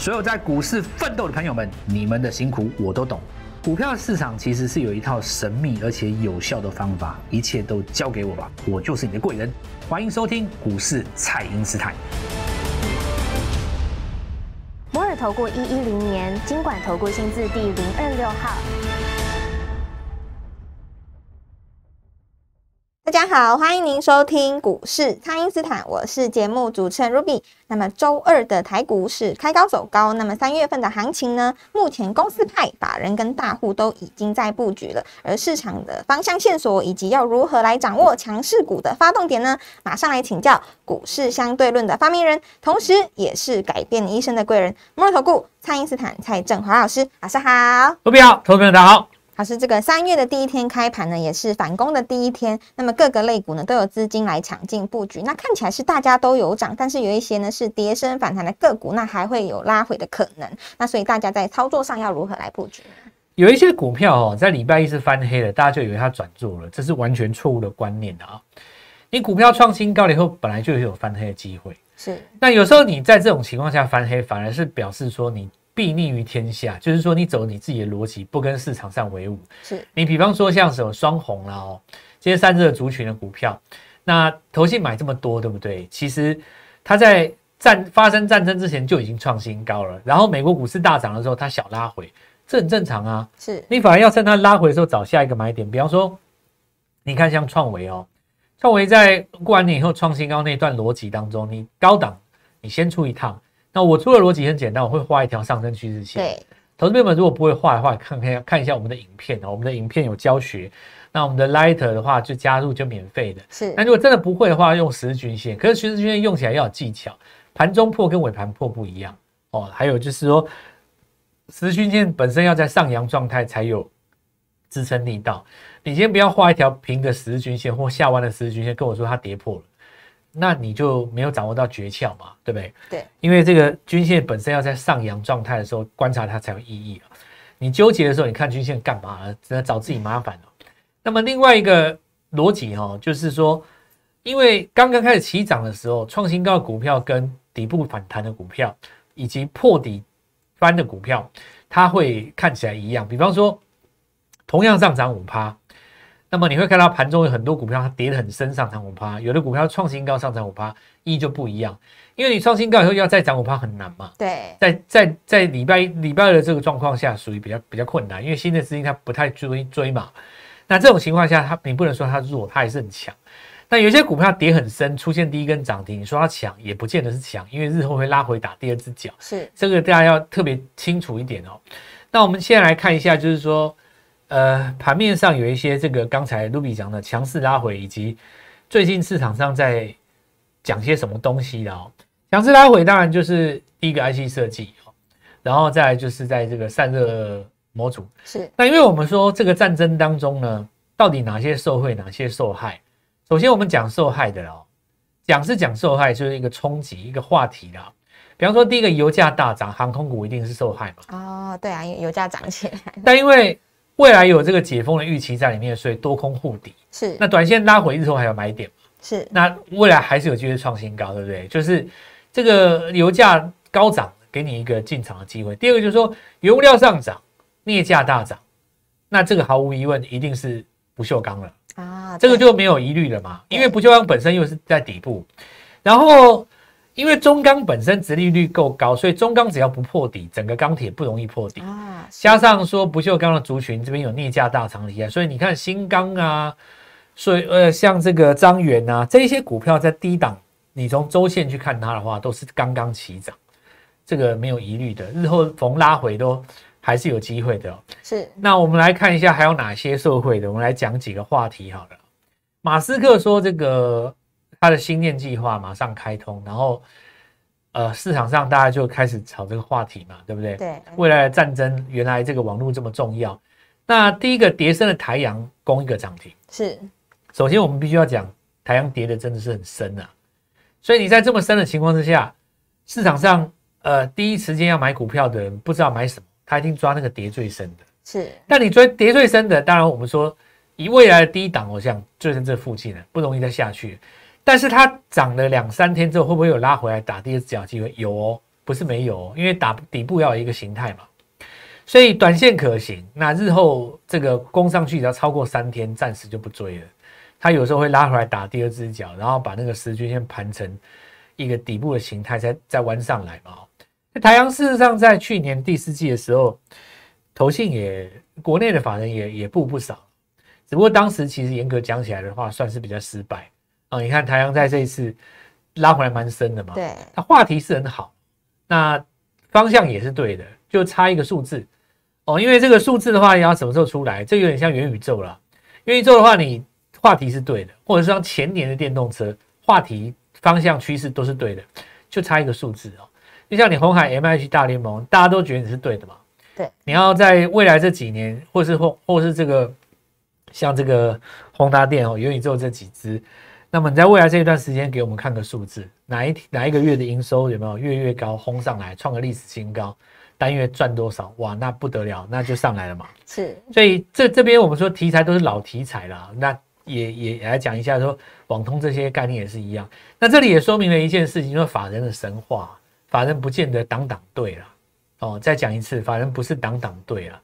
所有在股市奋斗的朋友们，你们的辛苦我都懂。股票市场其实是有一套神秘而且有效的方法，一切都交给我吧，我就是你的贵人。欢迎收听股市蔡英师太。摩尔投过一一零年，金管投过新字第零二六号。大家好，欢迎您收听股市蔡因斯坦，我是节目主持人 Ruby。那么周二的台股是开高走高，那么三月份的行情呢？目前公司派法人跟大户都已经在布局了，而市场的方向线索以及要如何来掌握强势股的发动点呢？马上来请教股市相对论的发明人，同时也是改变你一生的贵人——摩尔投顾蔡因斯坦蔡振华老师。老上好，Ruby 好，投资朋友大家好。老师，这个三月的第一天开盘呢，也是反攻的第一天。那么各个类股呢，都有资金来抢进布局。那看起来是大家都有涨，但是有一些呢是跌升反弹的个股，那还会有拉回的可能。那所以大家在操作上要如何来布局？有一些股票哦，在礼拜一是翻黑的，大家就以为它转弱了，这是完全错误的观念的啊！你股票创新高了以后，本来就有翻黑的机会。是，那有时候你在这种情况下翻黑，反而是表示说你。避逆于天下，就是说你走你自己的逻辑，不跟市场上为伍。是你比方说像什么双红啊、哦，这些散热族群的股票，那投信买这么多，对不对？其实它在战发生战争之前就已经创新高了，然后美国股市大涨的时候，它小拉回，这很正常啊。是你反而要趁它拉回的时候找下一个买点。比方说，你看像创维哦，创维在过完年以后创新高那段逻辑当中，你高档你先出一趟。那我出的逻辑很简单，我会画一条上升趋势线。对，投资入门如果不会画的话，看看看一下我们的影片哦。我们的影片有教学。那我们的 Lite g h r 的话就加入就免费的。是。那如果真的不会的话，用十字均线，可是十字均线用起来要有技巧。盘中破跟尾盘破不一样哦。还有就是说，十字均线本身要在上扬状态才有支撑力道。你先不要画一条平的十字均线或下弯的十字均线，跟我说它跌破了。那你就没有掌握到诀窍嘛，对不对？对，因为这个均线本身要在上扬状态的时候观察它才有意义啊。你纠结的时候，你看均线干嘛？只能找自己麻烦了。那么另外一个逻辑哦，就是说，因为刚刚开始起涨的时候，创新高的股票跟底部反弹的股票，以及破底翻的股票，它会看起来一样。比方说，同样上涨五趴。那么你会看到盘中有很多股票，它跌得很深，上涨五趴；有的股票创新高，上涨五趴，意义就不一样。因为你创新高以后要再涨五趴很难嘛。对。在在在礼拜礼拜二的这个状况下，属于比较比较困难，因为新的资金它不太追追嘛。那这种情况下，它你不能说它弱，它还是很强。那有些股票跌很深，出现第一根涨停，你说它强也不见得是强，因为日后会拉回打第二只脚。是。这个大家要特别清楚一点哦。那我们先来看一下，就是说。呃，盘面上有一些这个刚才 Ruby 讲的强势拉回，以及最近市场上在讲些什么东西哦。强势拉回当然就是第一个 IC 设计然后再就是在这个散热模组。是。那因为我们说这个战争当中呢，到底哪些受惠，哪些受害？首先我们讲受害的哦，讲是讲受害，就是一个冲击一个话题啦。比方说第一个油价大涨，航空股一定是受害嘛？哦，对啊，因为油价涨起来，但因为未来有这个解封的预期在里面，所以多空互抵。是。那短线拉回日后还有买点是。那未来还是有机会创新高，对不对？就是这个油价高涨，给你一个进场的机会。第二个就是说，原料上涨，镍价大涨，那这个毫无疑问一定是不锈钢了啊，这个就没有疑虑了嘛，因为不锈钢本身又是在底部，然后。因为中钢本身殖利率够高，所以中钢只要不破底，整个钢铁不容易破底啊。加上说不锈钢的族群这边有逆价大厂的压，所以你看新钢啊，所以呃像这个张元啊这些股票在低档，你从周线去看它的话，都是刚刚起涨，这个没有疑虑的。日后逢拉回都还是有机会的。是，那我们来看一下还有哪些受惠的，我们来讲几个话题好了。马斯克说这个。他的心念计划马上开通，然后，呃，市场上大家就开始炒这个话题嘛，对不对？对，未来的战争，原来这个网络这么重要。那第一个，叠升的台阳攻一个涨停，是。首先，我们必须要讲，台阳跌的真的是很深啊，所以你在这么深的情况之下，市场上呃，第一时间要买股票的人不知道买什么，他一定抓那个跌最深的。是。但你追叠最深的，当然我们说以未来的低档，我想最在这附近了，不容易再下去。但是它涨了两三天之后，会不会有拉回来打第二只脚机会？有哦，不是没有，因为打底部要有一个形态嘛，所以短线可行。那日后这个攻上去只要超过三天，暂时就不追了。它有时候会拉回来打第二只脚，然后把那个十均线盘成一个底部的形态，再再弯上来嘛。那台阳事实上在去年第四季的时候，投信也国内的法人也也布不少，只不过当时其实严格讲起来的话，算是比较失败。啊，你看，台阳在这一次拉回来蛮深的嘛。对，它话题是很好，那方向也是对的，就差一个数字哦。因为这个数字的话，你要什么时候出来？这有点像元宇宙了。元宇宙的话，你话题是对的，或者是像前年的电动车，话题方向趋势都是对的，就差一个数字哦。就像你红海 M H 大联盟，大家都觉得你是对的嘛。对，你要在未来这几年，或是或或是这个像这个宏达电哦，元宇宙这几支。那么你在未来这一段时间给我们看个数字，哪一哪一个月的营收有没有月月高轰上来创个历史新高，单月赚多少哇，那不得了，那就上来了嘛。是，所以这这边我们说题材都是老题材了，那也也来讲一下说网通这些概念也是一样。那这里也说明了一件事情，就是法人的神话，法人不见得党党对了哦。再讲一次，法人不是党党对了。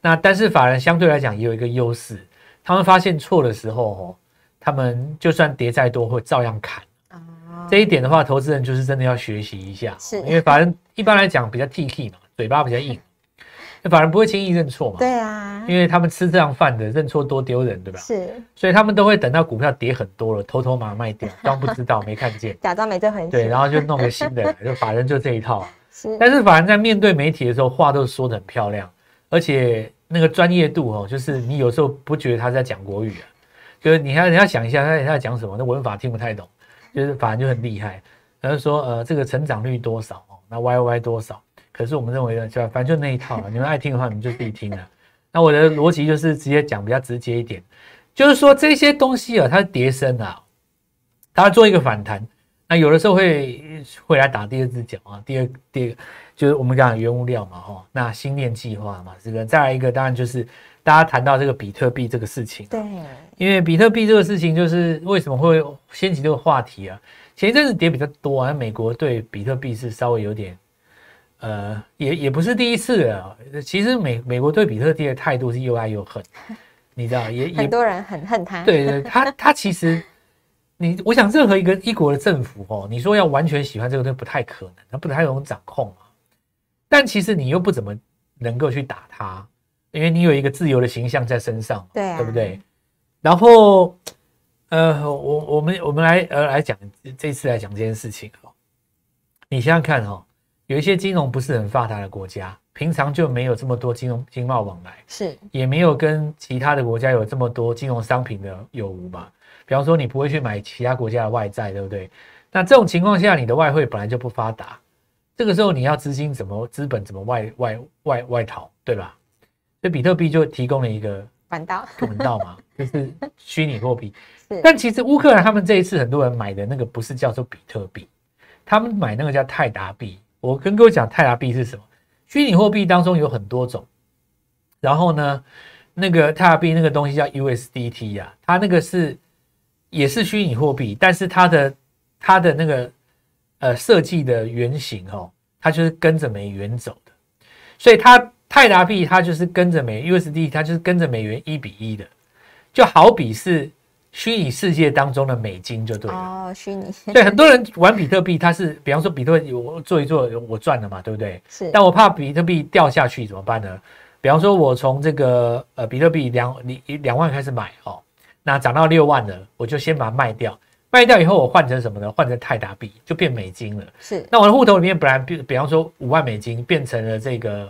那但是法人相对来讲也有一个优势，他们发现错的时候哦。他们就算跌再多，会照样砍这一点的话，投资人就是真的要学习一下。是，因为反正一般来讲比较 T T 嘛，嘴巴比较硬，法人不会轻易认错嘛。对啊，因为他们吃这样饭的，认错多丢人，对吧？是，所以他们都会等到股票跌很多了，偷偷马上卖掉，装不知道，没看见，假装没这回事。对，然后就弄个新的，就法人就这一套。是，但是法人在面对媒体的时候，话都说的很漂亮，而且那个专业度哦，就是你有时候不觉得他在讲国语。是你还要你要想一下，他他在讲什么？那文法听不太懂，就是反正就很厉害。他说，呃，这个成长率多少？那 YY 多少？可是我们认为呢，就反正就那一套了。你们爱听的话，你们就自己听了。那我的逻辑就是直接讲比较直接一点，就是说这些东西啊，它叠升啊，它做一个反弹。那有的时候会会来打第二只脚啊，第二第二就是我们讲原物料嘛，哈，那新链计划嘛，这个再来一个，当然就是大家谈到这个比特币这个事情，对，因为比特币这个事情就是为什么会掀起这个话题啊？前一阵子跌比较多啊，美国对比特币是稍微有点，呃，也也不是第一次啊。其实美美国对比特币的态度是又爱又恨，你知道，也很多人很恨他，对，他他其实。你我想任何一个一国的政府哦，你说要完全喜欢这个东西不太可能，它不太容易掌控但其实你又不怎么能够去打它，因为你有一个自由的形象在身上，对对不对？然后，呃，我我们我们来呃来讲这次来讲这件事情哦。你想想看哈，有一些金融不是很发达的国家，平常就没有这么多金融经贸往来，是也没有跟其他的国家有这么多金融商品的有无吧。比方说，你不会去买其他国家的外债，对不对？那这种情况下，你的外汇本来就不发达，这个时候你要资金怎么资本怎么外外外外逃，对吧？所以比特币就提供了一个管道，管道嘛，就是虚拟货币。但其实乌克兰他们这一次很多人买的那个不是叫做比特币，他们买那个叫泰达币。我跟各位讲，泰达币是什么？虚拟货币当中有很多种，然后呢，那个泰达币那个东西叫 USDT 呀，它那个是。也是虚拟货币，但是它的它的那个呃设计的原型哦，它就是跟着美元走的，所以它泰达币它就是跟着美 u s d 它就是跟着美元一比一的，就好比是虚拟世界当中的美金就对了哦，虚拟。所以很多人玩比特币，它是比方说比特币我做一做我赚了嘛，对不对？是。但我怕比特币掉下去怎么办呢？比方说我从这个呃比特币两两两万开始买哦。那涨到六万了，我就先把它卖掉。卖掉以后，我换成什么呢？换成泰达币，就变美金了。是，那我的户头里面本来比，比方说五万美金变成了这个，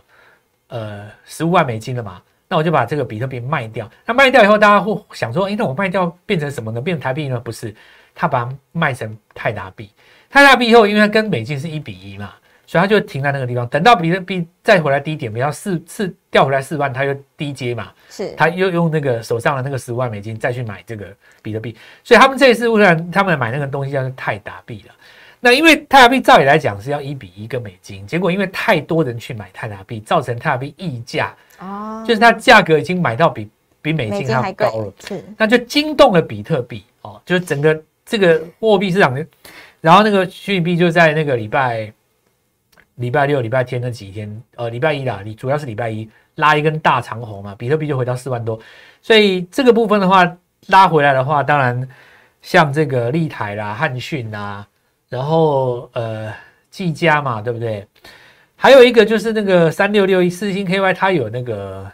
呃，十五万美金了嘛。那我就把这个比特币卖掉。那卖掉以后，大家会想说，哎，那我卖掉变成什么呢？变成台币呢？不是，他把它卖成泰达币。泰达币以后，因为跟美金是一比一嘛。所以他就停在那个地方，等到比特币再回来低点，比方四四调回来四万，他又低 J 嘛，是，他又用那个手上的那个十五万美金再去买这个比特币，所以他们这一次为了他们买那个东西叫做泰达币了？那因为泰达币照理来讲是要一比一个美金，结果因为太多人去买泰达币，造成泰达币溢价，哦，就是它价格已经买到比比美金还高了，是，那就惊动了比特币哦，就是整个这个货币市场，然后那个虚拟币就在那个礼拜。礼拜六、礼拜天跟几天，呃，礼拜一啦，你主要是礼拜一拉一根大长红嘛，比特币就回到四万多，所以这个部分的话，拉回来的话，当然像这个立台啦、汉逊啦，然后呃，技嘉嘛，对不对？还有一个就是那个三六六一四星 KY，它有那个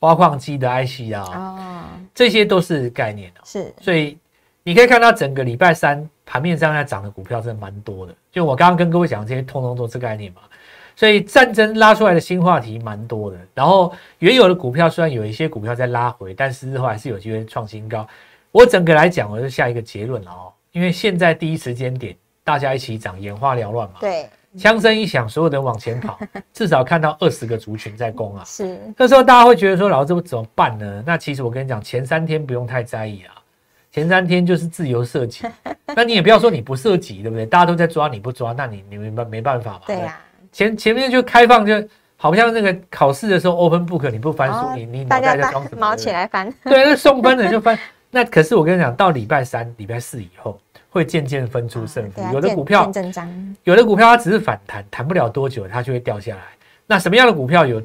挖矿机的 IC 啊，这些都是概念是。所以你可以看到整个礼拜三。盘面上在涨的股票真的蛮多的，就我刚刚跟各位讲，这些通通都是概念嘛，所以战争拉出来的新话题蛮多的。然后原有的股票虽然有一些股票在拉回，但是日后还是有机会创新高。我整个来讲，我就下一个结论哦，因为现在第一时间点大家一起涨，眼花缭乱嘛。对，枪声一响，所有人往前跑，至少看到二十个族群在攻啊。是，那时候大家会觉得说，老这我怎么办呢？那其实我跟你讲，前三天不用太在意啊。前三天就是自由涉及，那你也不要说你不涉及，对不对？大家都在抓，你不抓，那你你明白没办法嘛？对呀，前前面就开放，就好像那个考试的时候 open book，你不翻书，你你脑袋在装什么？毛起来翻。对，那送分的就翻。那可是我跟你讲，到礼拜三、礼拜四以后，会渐渐分出胜负。有的股票有的股票它只是反弹，弹不了多久它就会掉下来。那什么样的股票有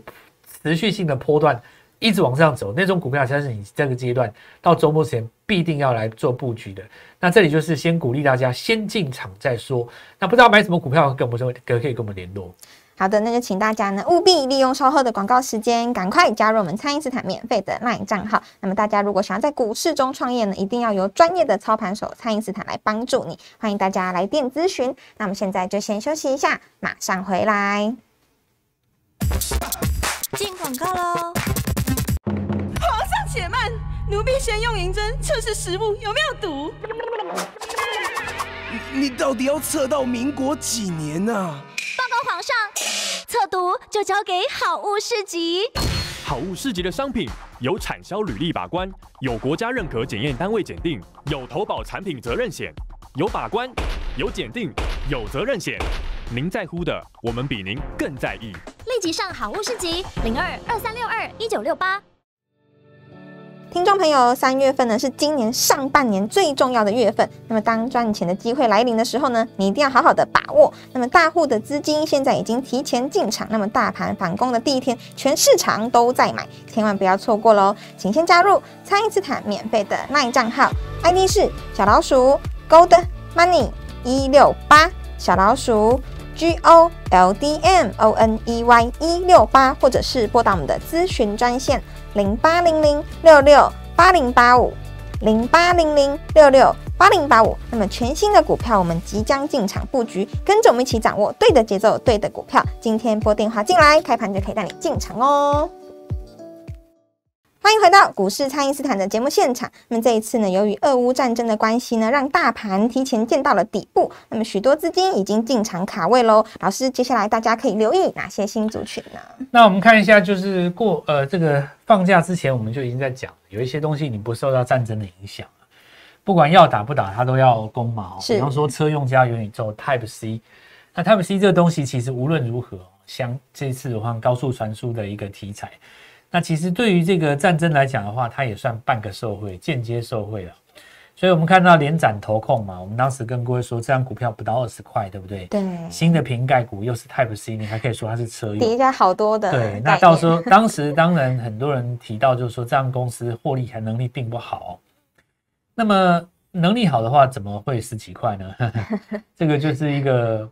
持续性的波段一直往上走？那种股票，才是你这个阶段到周末前。必定要来做布局的，那这里就是先鼓励大家先进场再说。那不知道买什么股票，跟我们说，可以跟我们联络。好的，那就请大家呢务必利用稍后的广告时间，赶快加入我们餐饮斯坦免费的 LINE 账号。那么大家如果想要在股市中创业呢，一定要由专业的操盘手餐饮斯坦来帮助你。欢迎大家来电咨询。那我们现在就先休息一下，马上回来进广告喽。奴婢先用银针测试食物有没有毒。你到底要测到民国几年啊？报告皇上，测毒就交给好物市集。好物市集的商品有产销履历把关，有国家认可检验单位检定，有投保产品责任险，有把关，有检定，有责任险。您在乎的，我们比您更在意。立即上好物市集零二二三六二一九六八。听众朋友，三月份呢是今年上半年最重要的月份。那么，当赚钱的机会来临的时候呢，你一定要好好的把握。那么，大户的资金现在已经提前进场。那么，大盘反攻的第一天，全市场都在买，千万不要错过喽！请先加入蔡英斯资产免费的卖账号，ID 是小老鼠 Gold Money 一六八小老鼠。G O L D M O N E Y 一六八，或者是拨打我们的咨询专线零八零零六六八零八五零八零零六六八零八五。那么全新的股票，我们即将进场布局，跟着我们一起掌握对的节奏，对的股票。今天拨电话进来，开盘就可以带你进场哦。欢迎回到股市，爱因斯坦的节目现场。那么这一次呢，由于俄乌战争的关系呢，让大盘提前见到了底部。那么许多资金已经进场卡位喽。老师，接下来大家可以留意哪些新族群呢？那我们看一下，就是过呃这个放假之前，我们就已经在讲，有一些东西你不受到战争的影响不管要打不打，它都要攻嘛。比方说车用家元宇宙 Type C，那 Type C 这东西其实无论如何，像这次的话，高速传输的一个题材。那其实对于这个战争来讲的话，它也算半个受惠，间接受贿了。所以，我们看到连斩投控嘛，我们当时跟各位说，这张股票不到二十块，对不对？对。新的瓶盖股又是 Type C，你还可以说它是车用。叠加好多的。对，那到时候当时当然很多人提到，就是说这样公司获利还能力并不好。那么能力好的话，怎么会十几块呢？这个就是一个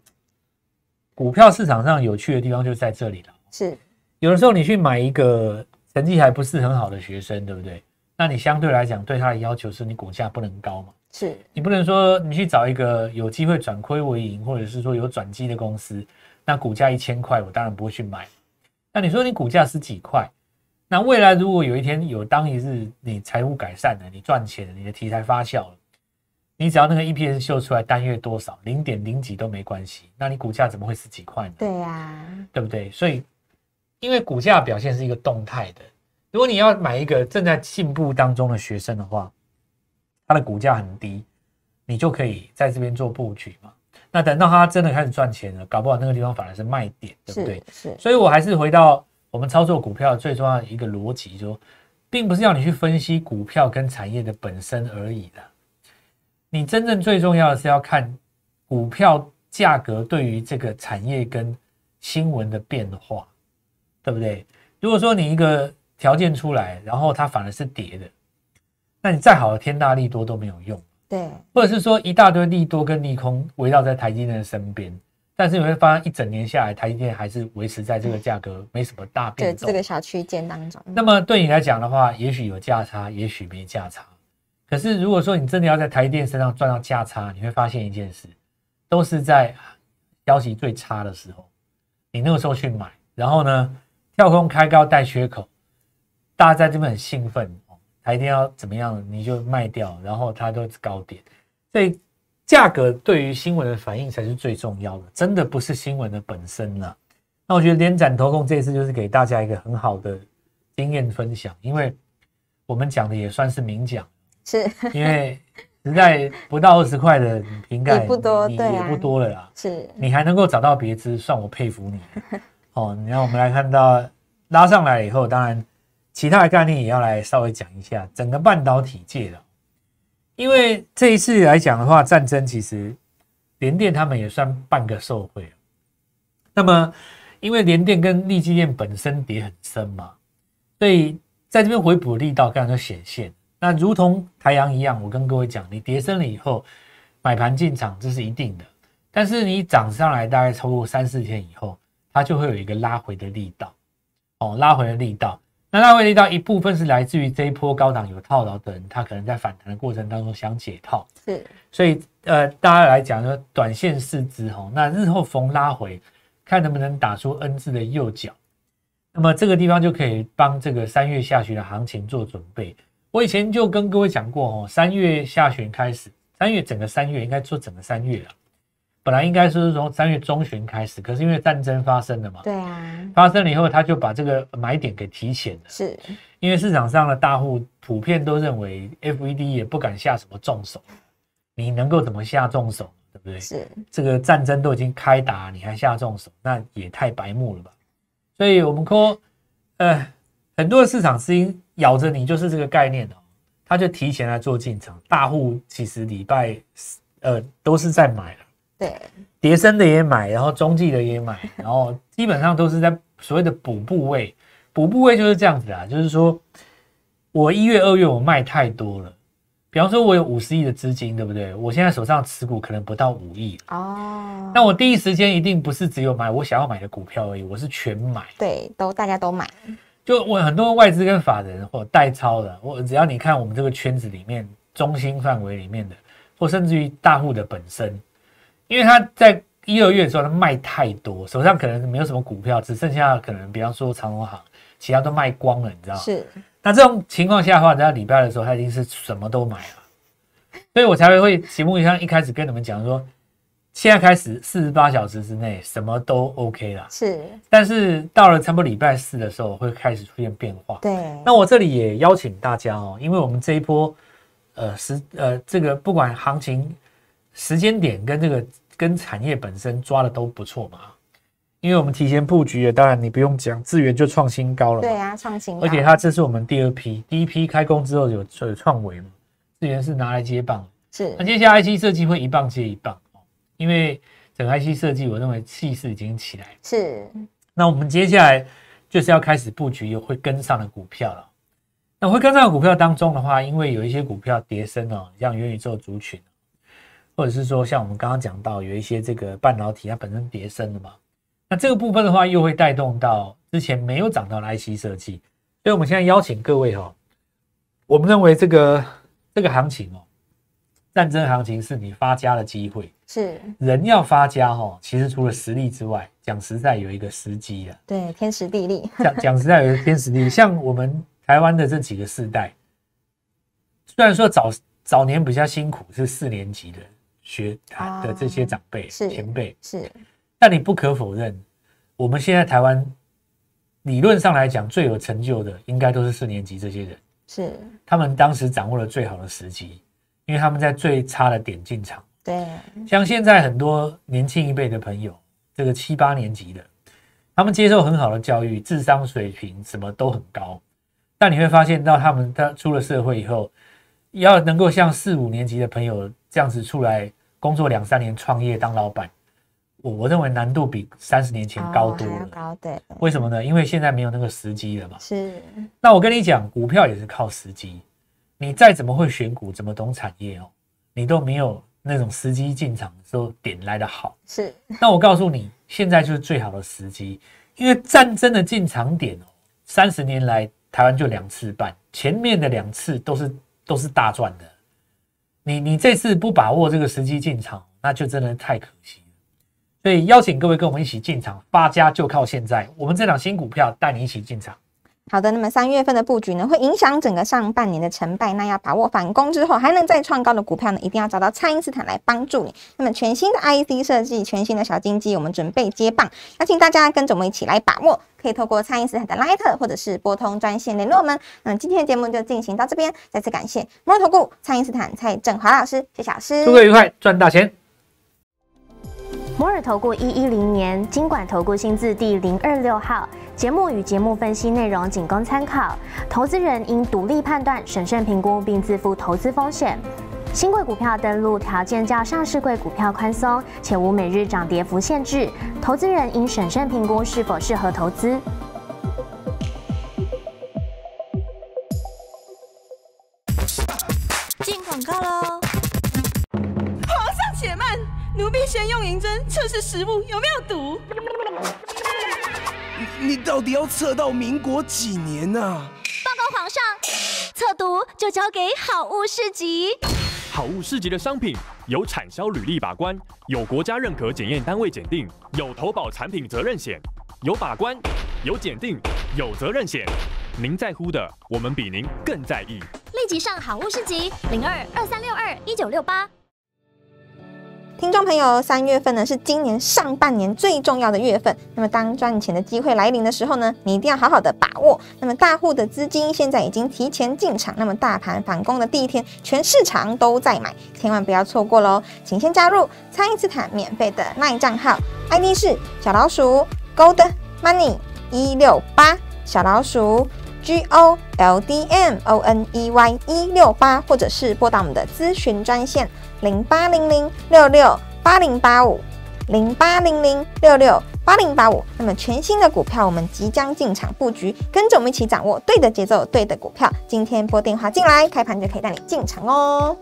股票市场上有趣的地方，就在这里了。是。有的时候你去买一个成绩还不是很好的学生，对不对？那你相对来讲对他的要求是你股价不能高嘛？是你不能说你去找一个有机会转亏为盈或者是说有转机的公司，那股价一千块，我当然不会去买。那你说你股价十几块，那未来如果有一天有当一日你财务改善了，你赚钱，你的题材发酵了，你只要那个 EPS 秀出来单月多少零点零几都没关系，那你股价怎么会十几块呢？对呀，对不对？所以。因为股价表现是一个动态的，如果你要买一个正在进步当中的学生的话，它的股价很低，你就可以在这边做布局嘛。那等到它真的开始赚钱了，搞不好那个地方反而是卖点，对不对？是。所以，我还是回到我们操作股票最重要的一个逻辑，就并不是要你去分析股票跟产业的本身而已的。你真正最重要的是要看股票价格对于这个产业跟新闻的变化。对不对？如果说你一个条件出来，然后它反而是跌的，那你再好的天大利多都没有用。对，或者是说一大堆利多跟利空围绕在台积电的身边，但是你会发现一整年下来，台积电还是维持在这个价格，没什么大变动，这个小区间当中。那么对你来讲的话，也许有价差，也许没价差。可是如果说你真的要在台积电身上赚到价差，你会发现一件事，都是在消息最差的时候，你那个时候去买，然后呢？跳空开高带缺口，大家在这边很兴奋，他一定要怎么样，你就卖掉，然后它都高点。所以价格对于新闻的反应才是最重要的，真的不是新闻的本身了。那我觉得连斩头控这次就是给大家一个很好的经验分享，因为我们讲的也算是明讲，是，因为实在不到二十块的瓶盖，也不多，对，也不多了啦。是，你还能够找到别支，算我佩服你。哦，你看，我们来看到拉上来以后，当然，其他的概念也要来稍微讲一下整个半导体界的，因为这一次来讲的话，战争其实联电他们也算半个受惠。那么，因为联电跟力机电本身跌很深嘛，所以在这边回补力道刚刚就显现。那如同太阳一样，我跟各位讲，你跌深了以后买盘进场，这是一定的。但是你涨上来大概超过三四天以后。它就会有一个拉回的力道，哦，拉回的力道。那拉回的力道一部分是来自于这一波高档有套牢的人，他可能在反弹的过程当中想解套。是，所以呃，大家来讲说短线市值哦，那日后逢拉回，看能不能打出 N 字的右脚。那么这个地方就可以帮这个三月下旬的行情做准备。我以前就跟各位讲过哦，三月下旬开始，三月整个三月应该做整个三月了，本来应该说是从三月中旬开始，可是因为战争发生了嘛，对啊，发生了以后，他就把这个买点给提前了。是，因为市场上的大户普遍都认为，FED 也不敢下什么重手，你能够怎么下重手，对不对？是，这个战争都已经开打，你还下重手，那也太白目了吧？所以，我们说，呃，很多的市场资金咬着你，就是这个概念哦，他就提前来做进场，大户其实礼拜呃都是在买了。对，叠升的也买，然后中继的也买，然后基本上都是在所谓的补部位，补部位就是这样子啊，就是说，我一月二月我卖太多了，比方说我有五十亿的资金，对不对？我现在手上持股可能不到五亿，哦，那我第一时间一定不是只有买我想要买的股票而已，我是全买，对，都大家都买，就我很多外资跟法人或代操的，我只要你看我们这个圈子里面中心范围里面的，或甚至于大户的本身。因为他在一、二月的时候，他卖太多，手上可能没有什么股票，只剩下可能，比方说长隆行，其他都卖光了，你知道吗？是。那这种情况下的话，在礼拜的时候，他已经是什么都买了，所以我才会会节目一上一开始跟你们讲说，现在开始四十八小时之内什么都 OK 了，是。但是到了差不多礼拜四的时候，会开始出现变化。对。那我这里也邀请大家哦，因为我们这一波，呃，时，呃，这个不管行情。时间点跟这个跟产业本身抓的都不错嘛，因为我们提前布局的，当然你不用讲，智元就创新高了。对啊，创新高。而且它这是我们第二批，第一批开工之后有有创维嘛，资源是拿来接棒。是。那接下来 IC 设计会一棒接一棒，因为整个 IC 设计我认为气势已经起来。是。那我们接下来就是要开始布局有会跟上的股票了。那会跟上的股票当中的话，因为有一些股票跌升哦，像元宇宙族群。或者是说，像我们刚刚讲到，有一些这个半导体它本身叠升了嘛，那这个部分的话，又会带动到之前没有涨到的 IC 设计。所以我们现在邀请各位哈，我们认为这个这个行情哦，战争行情是你发家的机会。是人要发家哈，其实除了实力之外，讲实在有一个时机啊。对，天时地利。讲讲实在有一个天时地利。像我们台湾的这几个世代，虽然说早早年比较辛苦，是四年级的。学坛的这些长辈、前辈是，但你不可否认，我们现在台湾理论上来讲最有成就的，应该都是四年级这些人是，他们当时掌握了最好的时机，因为他们在最差的点进场。对，像现在很多年轻一辈的朋友，这个七八年级的，他们接受很好的教育，智商水平什么都很高，但你会发现到他们他出了社会以后，要能够像四五年级的朋友这样子出来。工作两三年创业当老板，我我认为难度比三十年前高多了。为什么呢？因为现在没有那个时机了嘛。是。那我跟你讲，股票也是靠时机。你再怎么会选股，怎么懂产业哦，你都没有那种时机进场的时候点来的好。是。那我告诉你，现在就是最好的时机，因为战争的进场点哦，三十年来台湾就两次半，前面的两次都是都是大赚的。你你这次不把握这个时机进场，那就真的太可惜了。所以邀请各位跟我们一起进场发家，就靠现在我们这两新股票带你一起进场。好的，那么三月份的布局呢，会影响整个上半年的成败。那要把握反攻之后还能再创高的股票呢，一定要找到蔡因斯坦来帮助你。那么全新的 IC 设计，全新的小金鸡，我们准备接棒，邀请大家跟着我们一起来把握。可以透过蔡因斯坦的 l i t e 或者是拨通专线联络们。那么今天的节目就进行到这边，再次感谢摩尔投顾蔡因斯坦蔡振华老师谢老师。祝各位愉快，赚大钱。摩尔投顾一一零年金管投顾新字第零二六号。节目与节目分析内容仅供参考，投资人应独立判断、审慎评估，并自负投资风险。新贵股票登录条件较上市贵股票宽松，且无每日涨跌幅限制，投资人应审慎评估是否适合投资。进广告喽！皇上且慢，奴婢先用银针测试食物有没有毒。你到底要测到民国几年啊？报告皇上，测毒就交给好物市集。好物市集的商品有产销履历把关，有国家认可检验单位检定，有投保产品责任险，有把关，有检定，有责任险。您在乎的，我们比您更在意。立即上好物市集零二二三六二一九六八。听众朋友，三月份呢是今年上半年最重要的月份。那么当赚钱的机会来临的时候呢，你一定要好好的把握。那么大户的资金现在已经提前进场，那么大盘反攻的第一天，全市场都在买，千万不要错过喽！请先加入蔡斯坦免费的那账号，ID 是小老鼠 Gold Money 一六八，小老鼠 G O L D M O N E Y 一六八，或者是拨打我们的咨询专线。零八零零六六八零八五，零八零零六六八零八五。那么全新的股票，我们即将进场布局，跟着我们一起掌握对的节奏，对的股票。今天拨电话进来，开盘就可以带你进场哦。